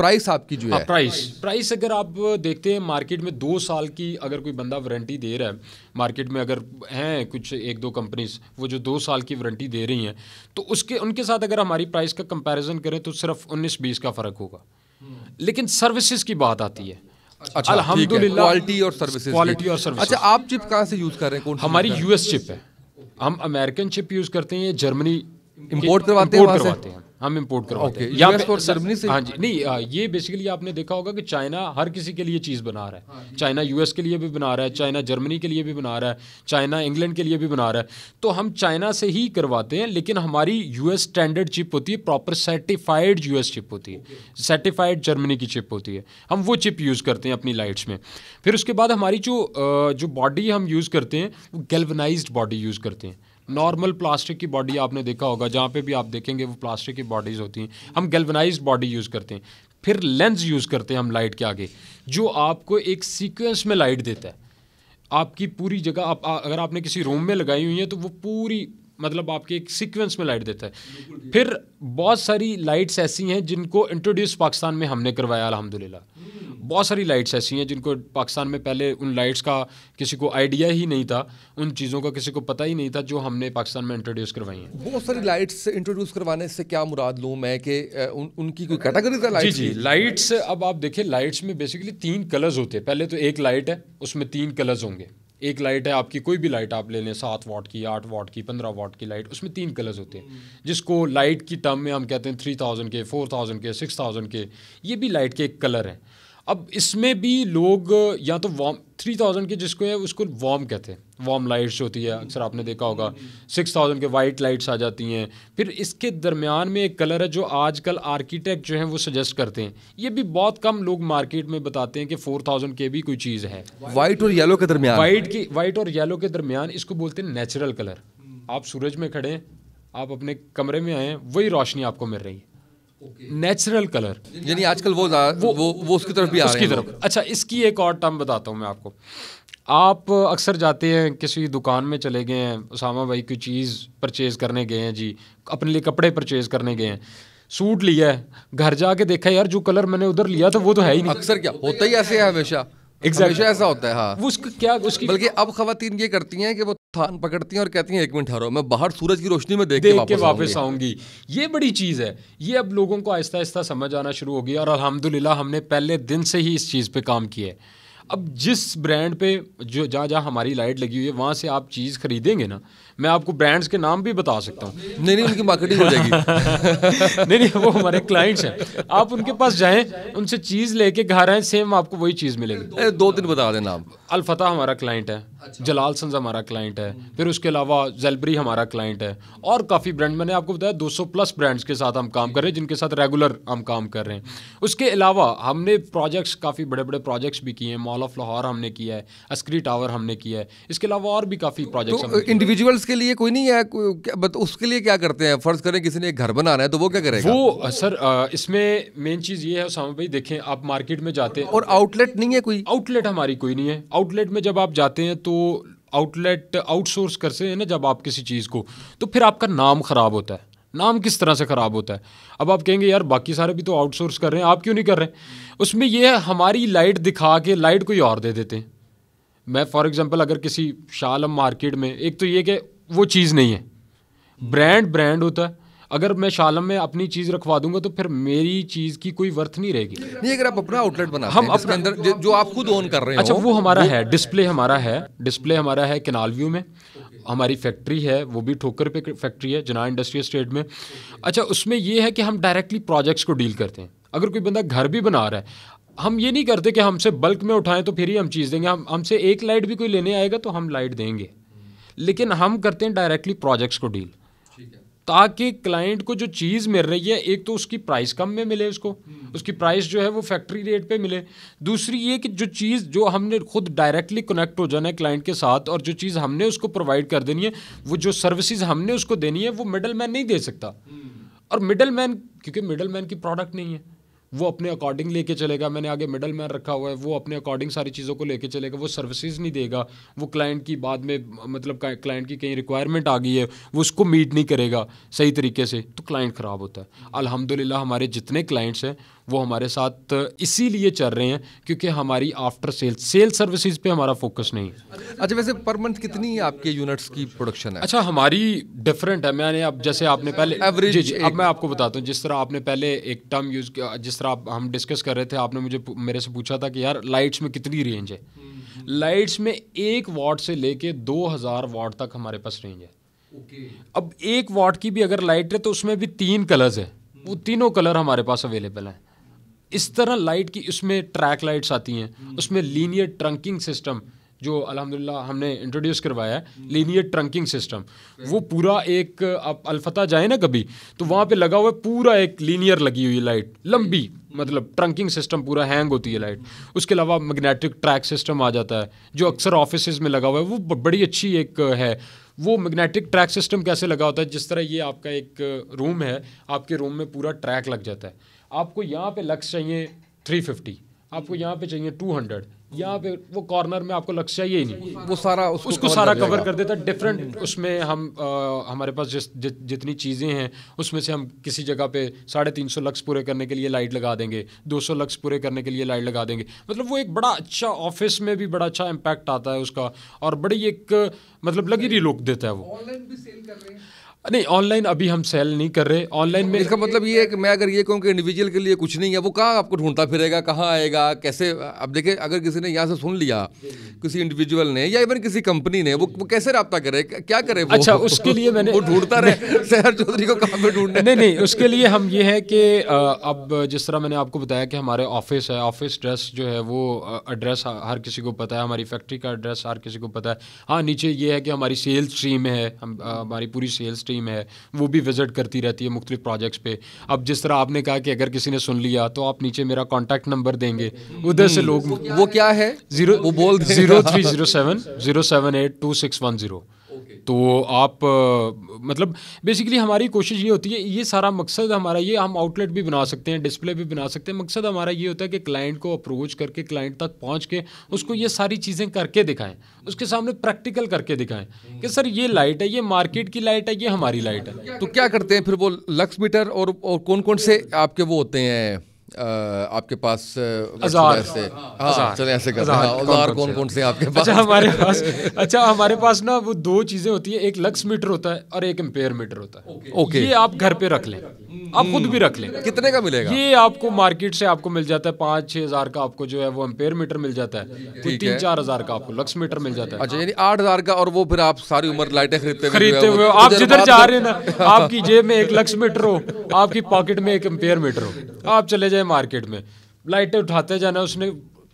प्राइस आपकी जो हाँ, है प्राइस प्राइस अगर आप देखते हैं मार्केट में दो साल की अगर कोई बंदा वारंटी दे रहा है मार्केट में अगर हैं कुछ एक दो कंपनीज वो जो दो साल की वारंटी दे रही हैं तो उसके उनके साथ अगर हमारी प्राइस का कंपेरिजन करें तो सिर्फ उन्नीस बीस का फ़र्क होगा हम्म। लेकिन सर्विसेज की बात आती है अच्छा क्वालिटी और सर्विसेज क्वालिटी और सर्विस अच्छा आप चिप कहाँ से यूज़ कर रहे हैं हमारी यूएस चिप है हम अमेरिकन चिप यूज़ करते हैं जर्मनी इंपोर्ट करवाते हैं करवाते हैं हम इंपोर्ट करवाते हैं या और जर्मनी से हाँ जी नहीं ये बेसिकली आपने देखा होगा कि चाइना हर किसी के लिए चीज़ बना रहा है चाइना हाँ यूएस के लिए भी बना रहा है चाइना जर्मनी के लिए भी बना रहा है चाइना इंग्लैंड के लिए भी बना रहा है तो हम चाइना से ही करवाते हैं लेकिन हमारी यूएस स्टैंडर्ड चिप होती है प्रॉपर सर्टिफाइड यूएस चिप होती है सर्टिफाइड जर्मनी की चिप होती है हम वो चिप यूज़ करते हैं अपनी लाइट्स में फिर उसके बाद हमारी जो जो बॉडी हम यूज़ करते हैं वो गैल्वनाइज्ड बॉडी यूज़ करते हैं नॉर्मल प्लास्टिक की बॉडी आपने देखा होगा जहाँ पे भी आप देखेंगे वो प्लास्टिक की बॉडीज़ होती हैं हम गैल्वनाइज बॉडी यूज़ करते हैं फिर लेंस यूज़ करते हैं हम लाइट के आगे जो आपको एक सीक्वेंस में लाइट देता है आपकी पूरी जगह आप अगर आपने किसी रूम में लगाई हुई है तो वो पूरी मतलब आपके एक सीक्वेंस में लाइट देता है फिर बहुत सारी लाइट्स ऐसी हैं जिनको इंट्रोड्यूस पाकिस्तान में हमने करवाया अलहमदिल्ला बहुत सारी लाइट्स ऐसी हैं जिनको पाकिस्तान में पहले उन लाइट्स का किसी को आइडिया ही नहीं था उन चीज़ों का किसी को पता ही नहीं था जो हमने पाकिस्तान में इंट्रोड्यूस करवाई हैं बहुत सारी लाइट्स इंट्रोड्यूस करवाने से क्या मुराद लूँ मैं कि उन, उनकी कोई कैटेगरी था लाइट जी जी लाइट्स अब आप देखें लाइट्स में बेसिकली तीन कलर्स होते हैं पहले तो एक लाइट है उसमें तीन कलर्स होंगे एक लाइट है आपकी कोई भी लाइट आप ले लें सात वाट की आठ वाट की पंद्रह वाट की लाइट उसमें तीन कलर्स होते हैं जिसको लाइट की टर्म में हम कहते हैं थ्री थाउजेंड के फोर थाउजेंड के सिक्स थाउजेंड के ये भी लाइट के एक कलर हैं अब इसमें भी लोग या तो वार्म थ्री थाउजेंड के जिसको है उसको वार्म कहते हैं वार्म लाइट्स होती है अक्सर आपने देखा होगा सिक्स थाउजेंड के वाइट लाइट्स आ जाती हैं फिर इसके दरमियान में एक कलर है जो आजकल आर्किटेक्ट जो है वो सजेस्ट करते हैं ये भी बहुत कम लोग मार्केट में बताते हैं कि फोर थाउजेंड के भी कोई चीज़ है वाइट और येलो के दरमियान वाइट की वाइट और येलो के दरमियान इसको बोलते हैं नेचुरल कलर आप सूरज में खड़े हैं आप अपने कमरे में आए हैं वही रोशनी आपको मिल रही है नेचुरल कलर यानी आजकल वो वो वो, वो उसकी तरफ भी आ उसकी तरफ अच्छा इसकी एक और टर्म बताता हूँ मैं आपको आप अक्सर जाते हैं किसी दुकान में चले गए हैं उसामा भाई की चीज़ परचेज़ करने गए हैं जी अपने लिए कपड़े परचेज़ करने गए हैं सूट लिया है घर जाके देखा यार जो कलर मैंने उधर लिया था तो वो तो है ही नहीं अक्सर क्या होता ही ऐसे है हमेशा ऐसा होता है हाँ। क्या उसकी बल्कि अब खातन ये करती हैं कि वो थान पकड़ती हैं और कहती हैं एक मिनट ठहरो मैं बाहर सूरज की रोशनी में देख, देख के वापस, ये बड़ी चीज़ है ये अब लोगों को आहिस्ता आहिस्ता समझ आना शुरू होगी और अलहमदिल्ला हमने पहले दिन से ही इस चीज़ पर काम किया है अब जिस ब्रांड पे जो जहाँ जहाँ हमारी लाइट लगी हुई है वहाँ से आप चीज़ खरीदेंगे ना मैं आपको ब्रांड्स के नाम भी बता सकता हूँ नहीं नहीं उनकी मार्केटिंग हो जाएगी नहीं नहीं वो हमारे क्लाइंट्स हैं आप उनके पास जाएं उनसे चीज़ लेके घर आए सेम आपको वही चीज़ मिलेगी दो दिन बता देना आप अलफता हमारा क्लाइंट है अच्छा। जलाल सन्ज हमारा क्लाइंट है फिर उसके अलावा जेलबरी हमारा क्लाइंट है और काफ़ी ब्रांड मैंने आपको बताया 200 प्लस ब्रांड्स के साथ हम काम कर रहे हैं जिनके साथ रेगुलर हम काम कर रहे हैं उसके अलावा हमने प्रोजेक्ट्स काफ़ी बड़े बड़े प्रोजेक्ट्स भी किए हैं मॉल ऑफ लाहौर हमने किया है अस्क्री टावर हमने किया है इसके अलावा और भी काफ़ी प्रोजेक्ट्स इंडिविजुअल्स उसके लिए कोई नहीं है बत उसके लिए क्या करते हैं फर्ज करें किसी ने एक घर बनाना है तो वो क्या करेगा वो सर इसमें मेन चीज़ ये है सामा भाई देखें आप मार्केट में जाते हैं और आउटलेट नहीं है कोई आउटलेट हमारी कोई नहीं है आउटलेट में जब आप जाते हैं तो आउटलेट आउटसोर्स करते हैं ना जब आप किसी चीज़ को तो फिर आपका नाम ख़राब होता है नाम किस तरह से ख़राब होता है अब आप कहेंगे यार बाकी सारे भी तो आउटसोर्स कर रहे हैं आप क्यों नहीं कर रहे उसमें यह है हमारी लाइट दिखा के लाइट कोई और दे देते हैं मैं फॉर एग्जांपल अगर किसी शालम मार्केट में एक तो ये कि वो चीज़ नहीं है ब्रांड ब्रांड होता है अगर मैं शालम में अपनी चीज रखवा दूंगा तो फिर मेरी चीज की कोई वर्थ नहीं रहेगी नहीं अगर आप अपना आउटलेट बना हम अपने अंदर जो आप खुद ओन कर रहे हैं अच्छा वो हमारा वो है डिस्प्ले हमारा है डिस्प्ले हमारा है केनाल व्यू में हमारी फैक्ट्री है वो भी ठोकर पे फैक्ट्री है जना इंडस्ट्रियल स्टेट में अच्छा उसमें ये है कि हम डायरेक्टली प्रोजेक्ट्स को डील करते हैं अगर कोई बंदा घर भी बना रहा है हम ये नहीं करते कि हमसे बल्क में उठाएं तो फिर ही हम चीज़ देंगे हम हमसे एक लाइट भी कोई लेने आएगा तो हम लाइट देंगे लेकिन हम करते हैं डायरेक्टली प्रोजेक्ट्स को डील ताकि क्लाइंट को जो चीज़ मिल रही है एक तो उसकी प्राइस कम में मिले उसको हम्म। उसकी प्राइस जो है वो फैक्ट्री रेट पे मिले दूसरी ये कि जो चीज़ जो हमने खुद डायरेक्टली कनेक्ट हो जाना है क्लाइंट के साथ और जो चीज़ हमने उसको प्रोवाइड कर देनी है वो जो सर्विसेज हमने उसको देनी है वो मिडल मैन नहीं दे सकता हम्म। और मिडल मैन क्योंकि मिडल मैन की प्रोडक्ट नहीं है वो अपने अकॉर्डिंग लेके चलेगा मैंने आगे मिडल मैन रखा हुआ है वो अपने अकॉर्डिंग सारी चीज़ों को लेके चलेगा वो सर्विसेज नहीं देगा वो क्लाइंट की बाद में मतलब क्लाइंट की कहीं रिक्वायरमेंट आ गई है वो उसको मीट नहीं करेगा सही तरीके से तो क्लाइंट ख़राब होता है अलहमदिल्ला हमारे जितने क्लाइंट्स हैं वो हमारे साथ इसीलिए चल रहे हैं क्योंकि हमारी आफ्टर सेल सेल सर्विसेज पे हमारा फोकस नहीं है अच्छा वैसे पर मंथ कितनी आपके यूनिट्स की प्रोडक्शन है अच्छा हमारी डिफरेंट है मैंने अब जैसे आपने पहले एवरेज अब मैं आपको बताता हूँ जिस तरह आपने पहले एक टर्म यूज़ किया जिस जिस तरह हम डिस्कस कर रहे थे आपने मुझे मेरे से पूछा था कि यार लाइट्स में कितनी रेंज है लाइट्स में एक वाट से लेके दो हज़ार वाट तक हमारे पास रेंज है अब एक वाट की भी अगर लाइट है तो उसमें भी तीन कलर्स है वो तीनों कलर हमारे पास अवेलेबल हैं इस तरह लाइट की उसमें ट्रैक लाइट्स आती हैं उसमें लीनियर ट्रंकिंग सिस्टम जो अलहमदिल्ला हमने इंट्रोड्यूस करवाया है लीनियर ट्रंकिंग सिस्टम वो पूरा एक आप अलफता जाए ना कभी तो वहाँ पे लगा हुआ है पूरा एक लीनियर लगी हुई लाइट लंबी मतलब ट्रंकिंग सिस्टम पूरा हैंग होती है लाइट उसके अलावा मैग्नेटिक ट्रैक सिस्टम आ जाता है जो अक्सर ऑफिस में लगा हुआ है वो बड़ी अच्छी एक है वो मैग्नेटिक ट्रैक सिस्टम कैसे लगा होता है जिस तरह ये आपका एक रूम है आपके रूम में पूरा ट्रैक लग जाता है आपको यहाँ पे लक्स चाहिए 350 आपको यहाँ पे चाहिए 200 या फिर वो कॉर्नर में आपको लक्ष्य ही नहीं वो सारा उसको, उसको सारा कवर कर देता डिफरेंट उसमें हम आ, हमारे पास जिस जि, जितनी चीज़ें हैं उसमें से हम किसी जगह पे साढ़े तीन सौ लक्ष्य पूरे करने के लिए लाइट लगा देंगे दो सौ लक्ष्य पूरे करने के लिए लाइट लगा देंगे मतलब वो एक बड़ा अच्छा ऑफिस में भी बड़ा अच्छा इम्पैक्ट आता है उसका और बड़ी एक मतलब लगी रही लुक देता है वो नहीं ऑनलाइन अभी हम सेल नहीं कर रहे ऑनलाइन में इसका मतलब ये है कि मैं अगर ये कहूँ कि इंडिविजुअल के लिए कुछ नहीं है वो कहाँ आपको ढूंढता फिरेगा कहाँ आएगा कैसे अब देखें अगर किसी ने यहाँ से सुन लिया किसी इंडिविजुअल ने या इवन किसी कंपनी ने वो वो कैसे रब्ता करे क्या करे वो अच्छा उसके लिए मैंने वो ढूंढता रहे शहर चौधरी को कहाँ पर ढूंढना नहीं नहीं उसके लिए हम ये है कि अब जिस तरह मैंने आपको बताया कि हमारे ऑफिस है ऑफिस ड्रेस जो है वो एड्रेस हर किसी को पता है हमारी फैक्ट्री का एड्रेस हर किसी को पता है हाँ नीचे ये है कि हमारी सेल्स टीम है हम हमारी पूरी सेल्स टीम है वो भी विजिट करती रहती है मुख्तलिफ प्रोजेक्ट्स पे अब जिस तरह आपने कहा कि अगर किसी ने सुन लिया तो आप नीचे मेरा कॉन्टैक्ट नंबर देंगे उधर से हम्म। लोग वो क्या है zero zero three zero seven zero seven eight two six one zero तो आप मतलब बेसिकली हमारी कोशिश ये होती है ये सारा मकसद हमारा ये हम आउटलेट भी बना सकते हैं डिस्प्ले भी बना सकते हैं मकसद हमारा ये होता है कि क्लाइंट को अप्रोच करके क्लाइंट तक पहुँच के उसको ये सारी चीज़ें करके दिखाएँ उसके सामने प्रैक्टिकल करके दिखाएँ कि सर ये लाइट है ये मार्केट की लाइट है ये हमारी लाइट है तो क्या करते हैं फिर वो लक्स मीटर और, और कौन कौन से आपके वो होते हैं आपके पास अजार हाँ, चले ऐसे कर औजार हाँ, कौन कौन से आपके अच्छा, पास हमारे पास अच्छा हमारे पास ना वो दो चीज़ें होती है एक लक्स मीटर होता है और एक एम्पेयर मीटर होता है ओके ये आप घर पे रख लें आप खुद हम्म। भी रख लें कितने का मिलेगा ये आपको मार्केट से आपको मिल जाता है पाँच छह हज़ार का आपको जो है वो एम्पेयर मीटर मिल जाता है तीन चार हज़ार का आपको लक्स मीटर मिल जाता है अच्छा यानी आठ हज़ार का और वो फिर आप सारी उम्र लाइटें खरीदते खरीदते हुए आप तो जिधर जा रहे हैं ना आपकी जेब में एक लक्स मीटर हो आपकी पॉकेट में एक एम्पेयर मीटर हो आप चले जाए मार्केट में लाइटें उठाते जाना उसने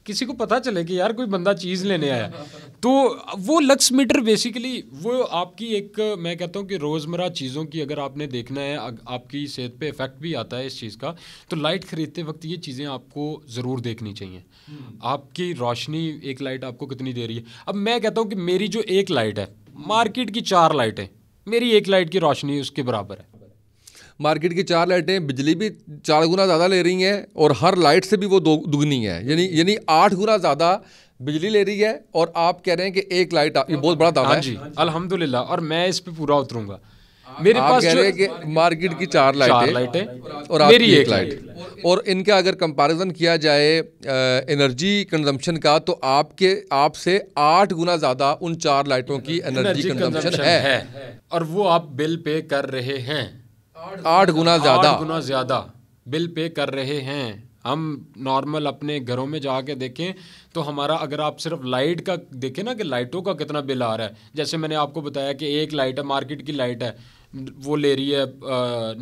किसी को पता चले कि यार कोई बंदा चीज़ लेने आया तो वो लक्स मीटर बेसिकली वो आपकी एक मैं कहता हूँ कि रोज़मर्रा चीज़ों की अगर आपने देखना है आपकी सेहत पे इफ़ेक्ट भी आता है इस चीज़ का तो लाइट ख़रीदते वक्त ये चीज़ें आपको ज़रूर देखनी चाहिए हम्म। आपकी रोशनी एक लाइट आपको कितनी दे रही है अब मैं कहता हूँ कि मेरी जो एक लाइट है मार्केट की चार लाइटें मेरी एक लाइट की रोशनी उसके बराबर है मार्केट की चार लाइटें बिजली भी चार गुना ज़्यादा ले रही हैं और हर लाइट से भी वो दुगनी है यानी यानी आठ गुना ज़्यादा बिजली ले रही है और आप कह रहे हैं कि एक लाइट ये बहुत बड़ा दावा हाँ जी अल्हम्दुलिल्लाह और मैं इस पर पूरा उतरूंगा मेरे आप पास कह रहे हैं कि मार्केट की चार लाइटें लाइटें और मेरी एक लाइट और इनका अगर कंपैरिजन किया जाए एनर्जी कंजम्पशन का तो आपके आपसे आठ गुना ज़्यादा उन चार लाइटों की एनर्जी कंजम्पशन है और वो आप बिल पे कर रहे हैं आठ गुना ज़्यादा गुना ज़्यादा बिल पे कर रहे हैं हम नॉर्मल अपने घरों में जाके देखें तो हमारा अगर आप सिर्फ लाइट का देखें ना कि लाइटों का कितना बिल आ रहा है जैसे मैंने आपको बताया कि एक लाइट है मार्केट की लाइट है वो ले रही है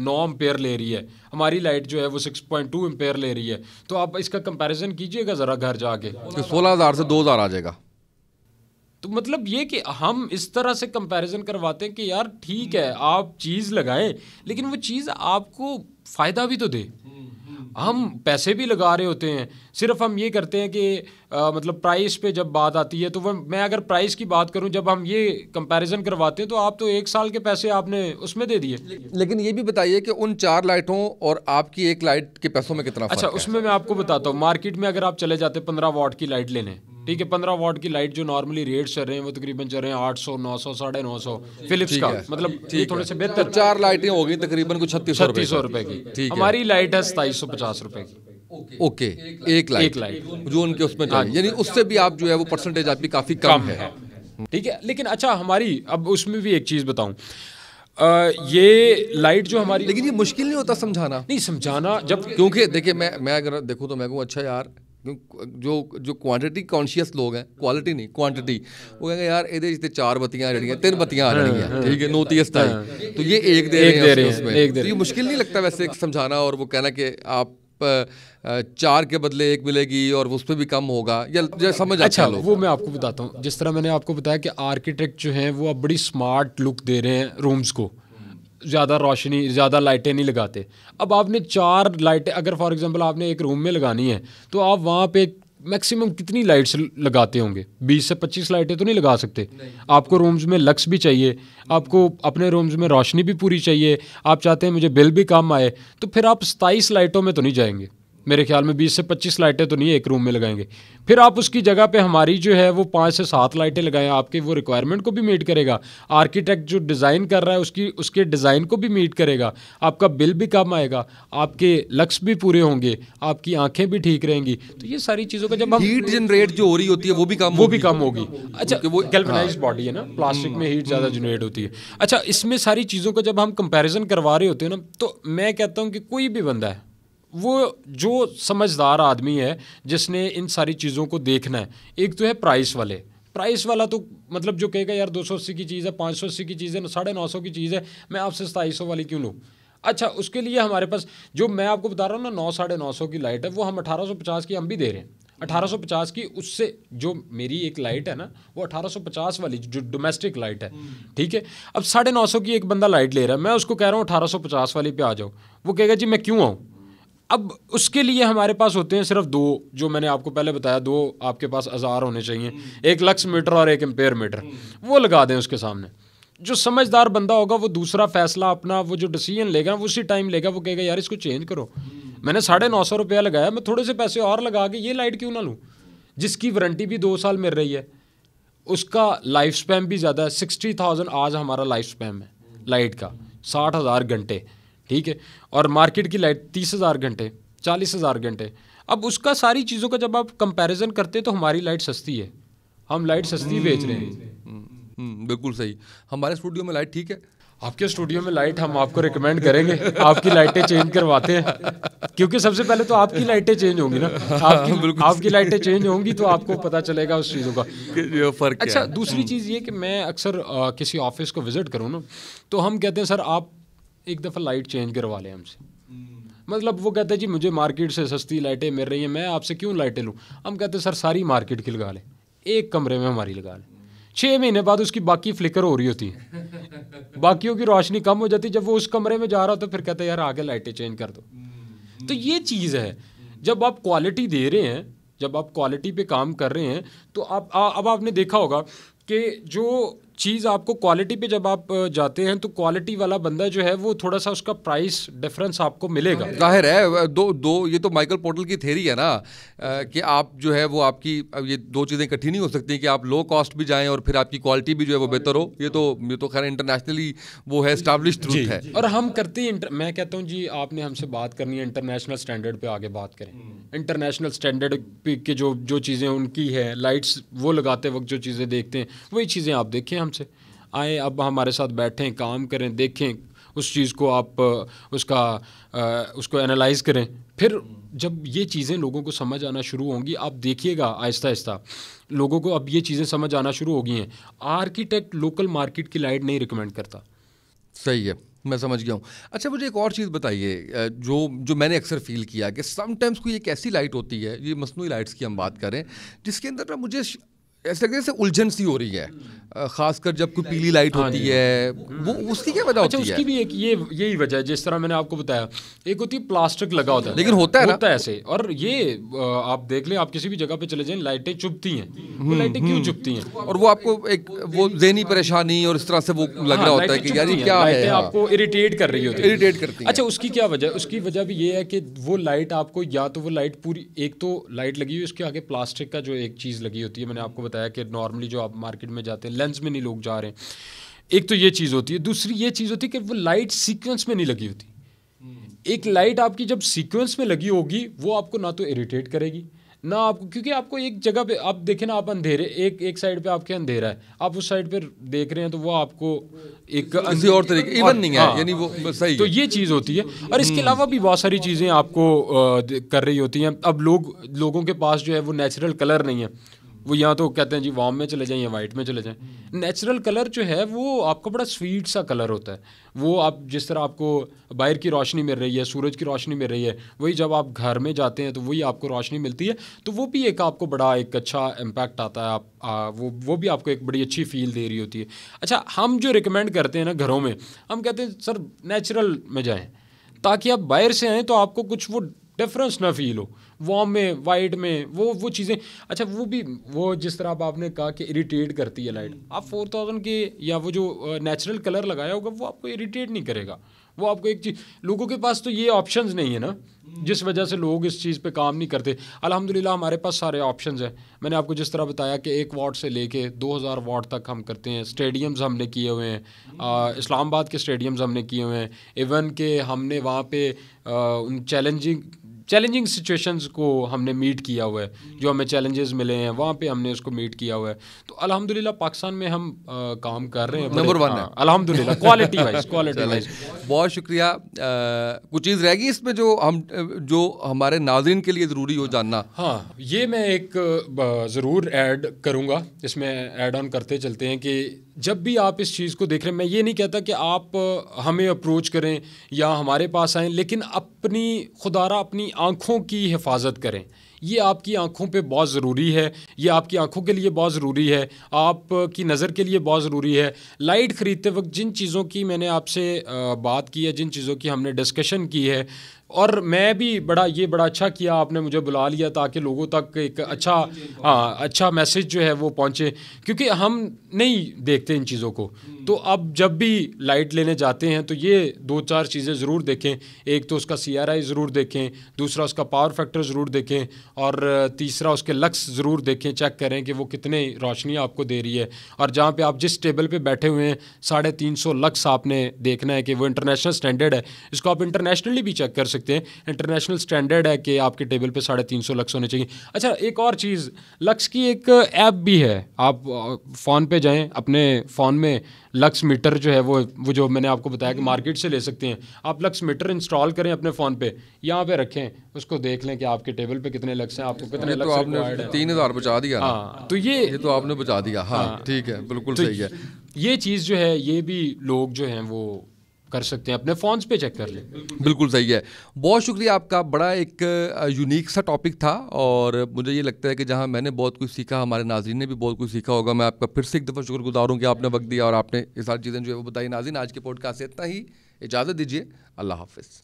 नौ एम्पेयर ले रही है हमारी लाइट जो है वो सिक्स पॉइंट टू एम्पेयर ले रही है तो आप इसका कंपैरिजन कीजिएगा ज़रा घर जाके सोलह हज़ार से दो हज़ार आ जाएगा तो मतलब ये कि हम इस तरह से कंपैरिजन करवाते हैं कि यार ठीक है हम्म। आप चीज़ लगाएं लेकिन वो चीज़ आपको फ़ायदा भी तो दे हम्म, हम्म, हम पैसे भी लगा रहे होते हैं सिर्फ हम ये करते हैं कि आ, मतलब प्राइस पे जब बात आती है तो वह मैं अगर प्राइस की बात करूं जब हम ये कंपैरिजन करवाते हैं तो आप तो एक साल के पैसे आपने उसमें दे दिए लेकिन ये भी बताइए कि उन चार लाइटों और आपकी एक लाइट के पैसों में कितना अच्छा उसमें मैं आपको बताता हूँ मार्केट में अगर आप चले जाते पंद्रह वाट की लाइट लेने ठीक है पंद्रह वाट की लाइट जो नॉर्मली रेट चल रहे हैं वो तकरीबन चल रहे हैं आठ सौ नौ सौ साढ़े नौ सौ फिलिप्स का मतलब थोड़े से बेहतर तो चार लाइटें हो गई तकरीबन कुछ छत्तीस छत्तीस सौ रुपए की हमारी लाइट है सताईस सौ पचास रुपए की ओके एक लाइट जो उनके उसमें हाँ यानी उससे भी आप जो है वो परसेंटेज आपकी काफ़ी कम है ठीक है लेकिन अच्छा हमारी अब उसमें भी एक चीज़ बताऊं आ, ये लाइट जो हमारी लेकिन ये मुश्किल नहीं होता समझाना नहीं समझाना जब क्योंकि देखिए मैं मैं अगर देखूँ तो मैं कहूँ अच्छा यार जो जो क्वांटिटी कॉन्शियस लोग हैं क्वालिटी नहीं क्वांटिटी वो कहेंगे यार ये चार बत्तियां आ रही हैं तीन बत्तियां आ रही हाँ, हैं हाँ। ठीक है नो तीस ਤਾਈ हाँ। तो ये एक दे रहे हैं उसमें तो ये मुश्किल नहीं लगता वैसे समझाना और वो कहना कि आप चार के बदले एक मिलेगी और उस पर भी कम होगा या, या समझ अच्छा वो मैं आपको बताता हूँ जिस तरह मैंने आपको बताया कि आर्किटेक्ट जो हैं वो अब बड़ी स्मार्ट लुक दे रहे हैं रूम्स को ज़्यादा रोशनी ज़्यादा लाइटें नहीं लगाते अब आपने चार लाइटें अगर फॉर एग्जांपल आपने एक रूम में लगानी है तो आप वहाँ पे मैक्सिमम कितनी लाइट्स लगाते होंगे 20 से 25 लाइटें तो नहीं लगा सकते नहीं। आपको रूम्स में लक्स भी चाहिए आपको अपने रूम्स में रोशनी भी पूरी चाहिए आप चाहते हैं मुझे बिल भी कम आए तो फिर आप सताईस लाइटों में तो नहीं जाएंगे मेरे ख्याल में 20 से 25 लाइटें तो नहीं एक रूम में लगाएंगे फिर आप उसकी जगह पे हमारी जो है वो पाँच से सात लाइटें लगाएं आपके वो रिक्वायरमेंट को भी मीट करेगा आर्किटेक्ट जो डिज़ाइन कर रहा है उसकी उसके डिज़ाइन को भी मीट करेगा आपका बिल भी कम आएगा आपके लक्ष्य भी पूरे होंगे आपकी आंखें भी ठीक रहेंगी तो ये सारी चीज़ों का जब हम हीट जनरेट जो हो रही होती है वो भी कम वो भी कम होगी अच्छा वो गल्वनाइज हाँ। बॉडी है ना प्लास्टिक में हीट ज़्यादा जनरेट हम्म। होती है अच्छा इसमें सारी चीज़ों का जब हम कंपेरिजन करवा रहे होते हैं ना तो मैं कहता हूँ कि कोई भी बंदा है वो जो समझदार आदमी है जिसने इन सारी चीज़ों को देखना है एक तो है प्राइस वाले प्राइस वाला तो मतलब जो कहेगा यार दो सौ अस्सी की चीज़ है पाँच सौ अस्सी की चीज़ है साढ़े नौ सौ की चीज़ है मैं आपसे सताईस सौ वाली क्यों लूँ अच्छा उसके लिए हमारे पास जो मैं आपको बता रहा हूँ ना नौ साढ़े नौ सौ की लाइट है वो हम अठारह सौ पचास की हम भी दे रहे हैं अठारह सौ पचास की उससे जो मेरी एक लाइट है ना वो अठारह सौ पचास वाली जो डोमेस्टिक लाइट है ठीक है अब साढ़े नौ सौ की एक बंदा लाइट ले रहा है मैं उसको कह रहा हूँ अठारह सौ पचास वाली पे आ जाओ वो कहेगा जी मैं क्यों आऊँ अब उसके लिए हमारे पास होते हैं सिर्फ दो जो मैंने आपको पहले बताया दो आपके पास अजार होने चाहिए हम्म। एक लक्स मीटर और एक एम्पेयर मीटर हम्म। वो लगा दें उसके सामने जो समझदार बंदा होगा वो दूसरा फैसला अपना वो जो डिसीजन लेगा वो उसी टाइम लेगा वो कहेगा यार इसको चेंज करो हम्म। मैंने साढ़े नौ सौ रुपया लगाया मैं थोड़े से पैसे और लगा के ये लाइट क्यों ना लूँ जिसकी वारंटी भी दो साल मिल रही है उसका लाइफ स्पैम भी ज़्यादा है सिक्सटी थाउजेंड आज हमारा लाइफ स्पैम है लाइट का साठ हज़ार घंटे ठीक है और मार्केट की लाइट तीस हज़ार घंटे चालीस हज़ार घंटे अब उसका सारी चीज़ों का जब आप कंपैरिजन करते हैं तो हमारी लाइट सस्ती है हम लाइट सस्ती बेच रहे हैं हम्म, हम्म, हम्म, बिल्कुल सही हमारे स्टूडियो में लाइट ठीक है आपके स्टूडियो में लाइट हम आपको रिकमेंड करेंगे आपकी लाइटें चेंज करवाते हैं क्योंकि सबसे पहले तो आपकी लाइटें चेंज होंगी ना आपकी आपकी लाइटें चेंज होंगी तो आपको पता चलेगा उस चीज़ों का फर्क अच्छा दूसरी चीज़ ये कि मैं अक्सर किसी ऑफिस को विजिट करूँ ना तो हम कहते हैं सर आप एक दफ़ा लाइट चेंज करवा लें हमसे हम्म। मतलब वो कहते हैं जी मुझे मार्केट से सस्ती लाइटें मिल रही हैं मैं आपसे क्यों लाइटें लूँ हम कहते हैं सर सारी मार्केट की लगा लें एक कमरे में हमारी लगा लें छः महीने बाद उसकी बाकी फ्लिकर हो रही होती है बाकियों की रोशनी कम हो जाती है जब वो उस कमरे में जा रहा होता फिर कहते हैं यार आगे लाइटें चेंज कर दो हम्म। तो ये चीज़ है हम्म। जब आप क्वालिटी दे रहे हैं जब आप क्वालिटी पे काम कर रहे हैं तो आप अब आपने देखा होगा कि जो चीज़ आपको क्वालिटी पे जब आप जाते हैं तो क्वालिटी वाला बंदा जो है वो थोड़ा सा उसका प्राइस डिफरेंस आपको मिलेगा जाहिर है दो दो ये तो माइकल पोर्टल की थेरी है ना कि आप जो है वो आपकी अब ये दो चीज़ें इकट्ठी नहीं हो सकती कि आप लो कॉस्ट भी जाएं और फिर आपकी क्वालिटी भी जो है वो बेहतर हो ये तो ये तो खैर इंटरनेशनली वो है इस्टाब्लिश ट्रूथ है और हम करते हैं मैं कहता हूँ जी आपने हमसे बात करनी है इंटरनेशनल स्टैंडर्ड पर आगे बात करें इंटरनेशनल हम्म। स्टैंडर्ड के जो जो चीज़ें उनकी है लाइट्स वो लगाते वक्त जो चीज़ें देखते हैं वही चीज़ें आप देखें हमसे आए अब हमारे साथ बैठें काम करें देखें उस चीज़ को आप उसका उसको एनालाइज करें फिर जब ये चीज़ें लोगों को समझ आना शुरू होंगी आप देखिएगा आहिस्ता आहिस्ता लोगों को अब ये चीज़ें समझ आना शुरू हो गई हैं आर्किटेक्ट लोकल मार्केट की लाइट नहीं रिकमेंड करता सही है मैं समझ गया हूँ अच्छा मुझे एक और चीज़ बताइए जो जो मैंने अक्सर फील किया कि समटाइम्स कोई एक ऐसी लाइट होती है ये मसनू लाइट्स की हम बात करें जिसके अंदर ना मुझे ऐसे लगता है उलझन सी हो रही है खासकर जब कोई पीली लाइट होती है हम्म। वो उसकी क्या वजह अच्छा, होती उसकी है? भी एक ये यही वजह है जिस तरह मैंने आपको बताया एक होती है प्लास्टिक लगा होता है लेकिन होता है ना होता है ऐसे और ये आप देख लें आप किसी भी जगह पे चले जाएं लाइटें चुभती हैं हम्म, लाइटें क्यों हम्म। चुभती हैं और वो आपको एक वो जहनी परेशानी और इस तरह से वो हाँ, लग रहा होता है कि यार क्या है हाँ। आपको इरिटेट कर रही होती है इरिटेट करती है अच्छा उसकी क्या वजह उसकी वजह भी ये है कि वो लाइट आपको या तो वो लाइट पूरी एक तो लाइट लगी हुई उसके आगे प्लास्टिक का जो एक चीज़ लगी होती है मैंने आपको बताया कि नॉर्मली जो आप मार्केट में जाते हैं लेंस में नहीं लोग जा रहे एक तो ये चीज़ होती है दूसरी ये चीज़ होती है कि वो लाइट सीक्वेंस में नहीं लगी होती एक लाइट आपकी जब सीक्वेंस में लगी होगी वो आपको ना तो इरिटेट करेगी ना आपको क्योंकि आपको एक जगह पे आप देखें ना आप अंधेरे एक एक साइड पे आपके अंधेरा है आप उस साइड पे देख रहे हैं तो वो आपको एक अंधे और तरीके इवन नहीं है हाँ। यानी वो सही तो ये चीज़ होती है और इसके हम्म। अलावा भी बहुत सारी चीज़ें आपको कर रही होती हैं अब लोग लोगों के पास जो है वो नेचुरल कलर नहीं है वो यहाँ तो कहते हैं जी वार्म में चले जाएँ या वाइट में चले जाएँ नेचुरल कलर जो है वो आपका बड़ा स्वीट सा कलर होता है वो आप जिस तरह आपको बाहर की रोशनी मिल रही है सूरज की रोशनी मिल रही है वही जब आप घर में जाते हैं तो वही आपको रोशनी मिलती है तो वो भी एक आपको बड़ा एक अच्छा इम्पैक्ट आता है आप आ, वो वो भी आपको एक बड़ी अच्छी फील दे रही होती है अच्छा हम जो रिकमेंड करते हैं ना घरों में हम कहते हैं सर नेचुरल में जाएँ ताकि आप बाहर से आएँ तो आपको कुछ वो डिफरेंस ना फील हो वॉम में वाइट में वो वो चीज़ें अच्छा वो भी वो जिस तरह आप आपने कहा कि इरीटेट करती है लाइट हम्म। आप फोर थाउजेंड के या वो जो नेचुरल कलर लगाया होगा वो आपको इरीटेट नहीं करेगा वो आपको एक चीज़ लोगों के पास तो ये ऑप्शंस नहीं है ना हम्म। जिस वजह से लोग इस चीज़ पे काम नहीं करते अल्हम्दुलिल्लाह हमारे पास सारे ऑप्शंस हैं मैंने आपको जिस तरह बताया कि एक वाट से लेके 2000 वाट तक हम करते हैं स्टेडियम्स हमने किए हुए हैं हम्म। इस्लामाबाद के स्टेडियम्स हमने किए हुए हैं इवन के हमने वहाँ पे उन चैलेंजिंग चैलेंजिंग सिचुएशंस को हमने मीट किया हुआ है जो हमें चैलेंजेस मिले हैं वहाँ पे हमने उसको मीट किया हुआ है तो अल्हम्दुलिल्लाह पाकिस्तान में हम आ, काम कर रहे हैं नंबर वन अलहमदिल्ला क्वालिटी वाइज क्वालिटी वाइज बहुत शुक्रिया आ, कुछ चीज़ रहेगी इसमें जो हम जो हमारे नाजरन के लिए ज़रूरी हो जानना हाँ ये मैं एक ज़रूर ऐड करूँगा इसमें ऐड ऑन करते चलते हैं कि जब भी आप इस चीज़ को देख रहे हैं मैं ये नहीं कहता कि आप हमें अप्रोच करें या हमारे पास आएँ लेकिन अपनी खुदारा अपनी आँखों की हिफाजत करें ये आपकी आँखों पे बहुत ज़रूरी है ये आपकी आँखों के लिए बहुत ज़रूरी है आपकी नज़र के लिए बहुत ज़रूरी है लाइट ख़रीदते वक्त जिन चीज़ों की मैंने आपसे बात की है जिन चीज़ों की हमने डिस्कशन की है और मैं भी बड़ा ये बड़ा अच्छा किया आपने मुझे बुला लिया ताकि लोगों तक एक अच्छा हाँ अच्छा मैसेज जो है वो पहुँचे क्योंकि हम नहीं देखते इन चीज़ों को तो अब जब भी लाइट लेने जाते हैं तो ये दो चार चीज़ें ज़रूर देखें एक तो उसका सी आर आई ज़रूर देखें दूसरा उसका पावर फैक्टर ज़रूर देखें और तीसरा उसके लक्स ज़रूर देखें चेक करें कि वो कितने रोशनी आपको दे रही है और जहाँ पर आप जिस टेबल पर बैठे हुए हैं साढ़े तीन सौ लक्स आपने देखना है कि वो इंटरनेशनल स्टैंडर्ड है इसको आप इंटरनेशनली भी चेक कर सकते हैं इंटरनेशनल स्टैंडर्ड है कि आपके टेबल पर साढ़े तीन सौ लक्स होने चाहिए अच्छा एक और चीज़ लक्स की एक ऐप भी है आप फ़ोन पर जाएं अपने फ़ोन में लक्स मीटर जो है वो वो जो मैंने आपको बताया कि मार्केट से ले सकते हैं आप लक्स मीटर इंस्टॉल करें अपने फ़ोन पे यहाँ पे रखें उसको देख लें कि आपके टेबल पे कितने लक्स हैं आपको कितने तो आपने तीन हज़ार बचा दिया हाँ तो ये ये तो आपने बचा दिया हाँ, हाँ। ठीक है बिल्कुल तो सही है ये चीज़ जो है ये भी लोग जो हैं वो कर सकते हैं अपने फ़ोन्स पे चेक कर लें बिल्कुल सही है बहुत शुक्रिया आपका बड़ा एक यूनिक सा टॉपिक था और मुझे ये लगता है कि जहाँ मैंने बहुत कुछ सीखा हमारे नाजीन ने भी बहुत कुछ सीखा होगा मैं आपका फिर से एक दफ़ा शुक्रगुजार हूँ कि आपने वक्त दिया और आपने ये सारी चीज़ें जो है वो बताई नाजीन आज के पॉडकास्ट से इतना ही इजाज़त दीजिए अल्लाह हाफिज़